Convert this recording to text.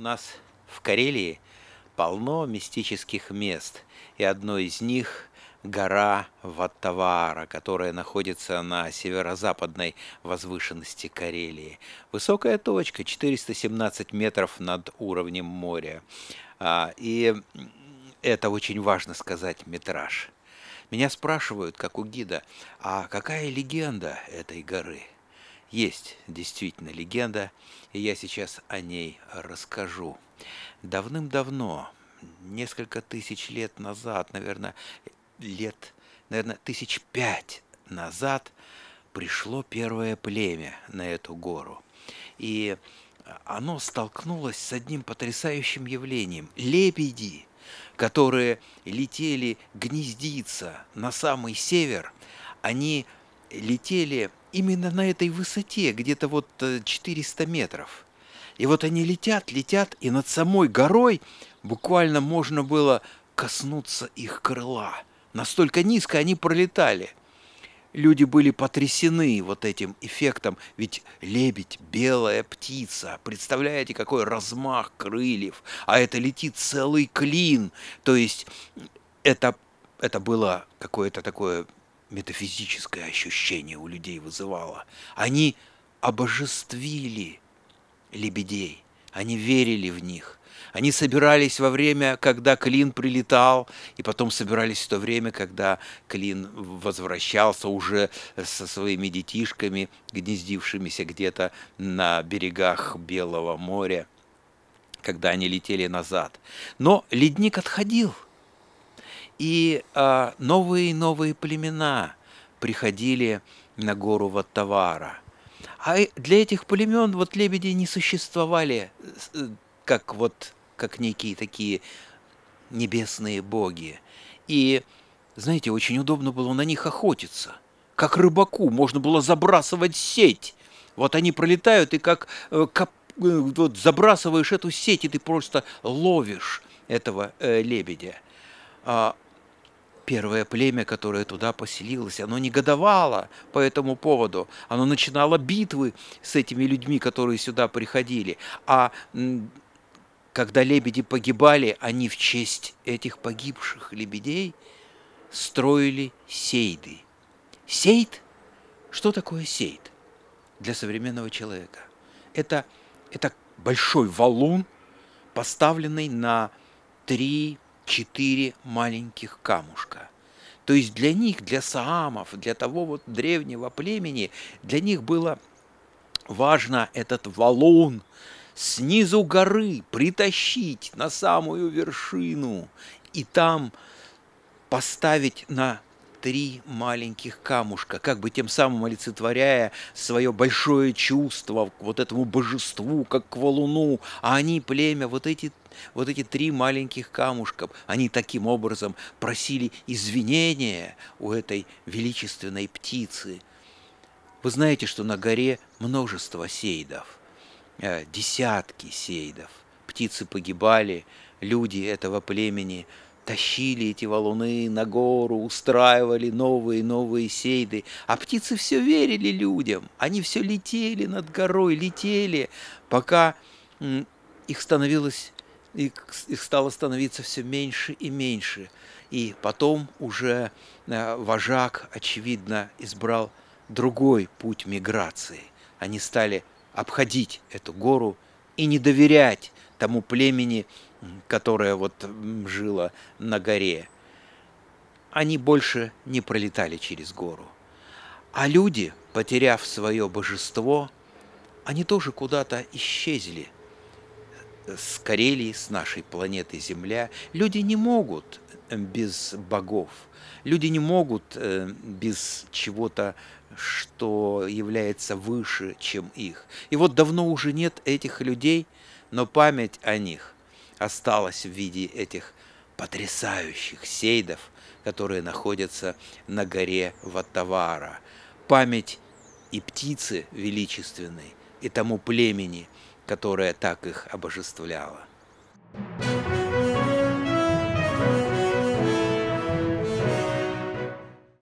У нас в Карелии полно мистических мест, и одно из них – гора Ваттавара, которая находится на северо-западной возвышенности Карелии. Высокая точка, 417 метров над уровнем моря. А, и это очень важно сказать, метраж. Меня спрашивают, как у гида, а какая легенда этой горы? Есть действительно легенда, и я сейчас о ней расскажу. Давным-давно, несколько тысяч лет назад, наверное, лет, наверное, тысяч пять назад, пришло первое племя на эту гору. И оно столкнулось с одним потрясающим явлением – лебеди, которые летели гнездиться на самый север. Они летели именно на этой высоте, где-то вот 400 э, метров. И вот они летят, летят, и над самой горой буквально можно было коснуться их крыла. Настолько низко они пролетали. Люди были потрясены вот этим эффектом, ведь лебедь – белая птица. Представляете, какой размах крыльев, а это летит целый клин. То есть это, это было какое-то такое метафизическое ощущение у людей вызывало. Они обожествили лебедей, они верили в них. Они собирались во время, когда Клин прилетал, и потом собирались в то время, когда Клин возвращался уже со своими детишками, гнездившимися где-то на берегах Белого моря, когда они летели назад. Но ледник отходил – и э, новые и новые племена приходили на гору Ваттавара. А для этих племен вот лебеди не существовали э, как вот как некие такие небесные боги. И, знаете, очень удобно было на них охотиться. Как рыбаку можно было забрасывать сеть. Вот они пролетают, и как э, коп... Э, вот забрасываешь эту сеть, и ты просто ловишь этого э, лебедя. А, первое племя, которое туда поселилось, оно негодовало по этому поводу. Оно начинало битвы с этими людьми, которые сюда приходили. А когда лебеди погибали, они в честь этих погибших лебедей строили сейды. Сейд? Что такое сейд для современного человека? Это, это большой валун, поставленный на три четыре маленьких камушка. То есть для них, для саамов, для того вот древнего племени, для них было важно этот валун снизу горы притащить на самую вершину и там поставить на три маленьких камушка, как бы тем самым олицетворяя свое большое чувство к вот этому божеству, как к валуну, а они, племя, вот эти вот эти три маленьких камушка, они таким образом просили извинения у этой величественной птицы. Вы знаете, что на горе множество сейдов, э, десятки сейдов. Птицы погибали, люди этого племени – Тащили эти валуны на гору, устраивали новые новые сейды. А птицы все верили людям. Они все летели над горой, летели, пока их становилось их стало становиться все меньше и меньше. И потом уже э, вожак, очевидно, избрал другой путь миграции. Они стали обходить эту гору и не доверять тому племени, которое вот жило на горе. Они больше не пролетали через гору. А люди, потеряв свое божество, они тоже куда-то исчезли – с Карелии, с нашей планеты Земля. Люди не могут э, без богов, люди не могут э, без чего-то, что является выше, чем их. И вот давно уже нет этих людей – но память о них осталась в виде этих потрясающих сейдов, которые находятся на горе Ваттавара. Память и птицы величественной, и тому племени, которое так их обожествляло. thank you